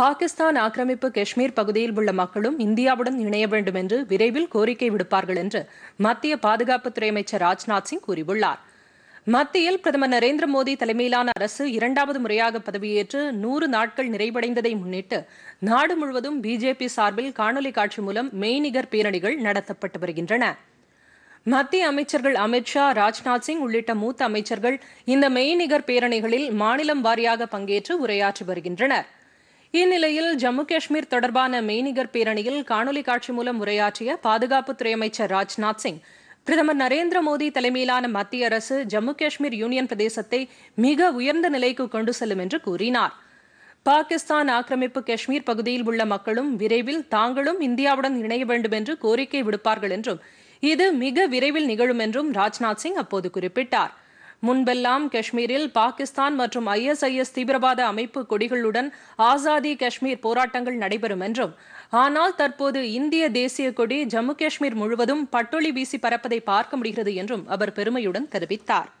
பாகிஸ்தான் ஆக்கிரமிப்பு காஷ்மீர் பகுதியில் உள்ள மக்களும் இந்தியாவுடன் இணைய வேண்டும் என்று விரைவில் கோரிக்கை விடுப்பார்கள் என்று மத்திய பாதுகாப்புத்துறை அமைச்சர் ராஜ்நாத் சிங் கூறியுள்ளார் மத்தியில் பிரதமர் நரேந்திர மோடி தலைமையிலான அரசு இரண்டாவது முறையாக பதவியேற்று நூறு நாட்கள் நிறைவடைந்ததை முன்னிட்டு நாடு முழுவதும் பிஜேபி சார்பில் காணொலி காட்சி மூலம் மெய்நிகர் பேரணிகள் நடத்தப்பட்டு வருகின்றன மத்திய அமைச்சர்கள் அமித்ஷா ராஜ்நாத் சிங் உள்ளிட்ட மூத்த அமைச்சர்கள் இந்த மெய்நிகர் பேரணிகளில் மாநிலம் வாரியாக பங்கேற்று உரையாற்றி வருகின்றனா் இந்நிலையில் ஜம்மு காஷ்மீர் தொடர்பான மெய்நிகர் பேரணியில் காணொலி காட்சி மூலம் உரையாற்றிய பாதுகாப்புத்துறை அமைச்சர் ராஜ்நாத் சிங் பிரதமர் நரேந்திர மோடி தலைமையிலான மத்திய அரசு ஜம்மு காஷ்மீர் யூனியன் பிரதேசத்தை மிக உயர்ந்த நிலைக்கு கொண்டு செல்லும் என்று கூறினார் பாகிஸ்தான் ஆக்கிரமிப்பு காஷ்மீர் பகுதியில் உள்ள மக்களும் விரைவில் தாங்களும் இந்தியாவுடன் இணைய வேண்டும் என்று கோரிக்கை விடுப்பார்கள் என்றும் இது மிக விரைவில் நிகழும் என்றும் ராஜ்நாத் சிங் அப்போது குறிப்பிட்டாா் முன்பெல்லாம் காஷ்மீரில் பாகிஸ்தான் மற்றும் ஐஎஸ்ஐஎஸ் தீவிரவாத அமைப்பு கொடிகளுடன் ஆசாதி காஷ்மீர் போராட்டங்கள் நடைபெறும் என்றும் ஆனால் தற்போது இந்திய தேசிய கொடி ஜம்மு காஷ்மீர் முழுவதும் பட்டொளி வீசி பறப்பதை பார்க்க முடிகிறது என்றும் அவர் பெருமையுடன் தெரிவித்தார்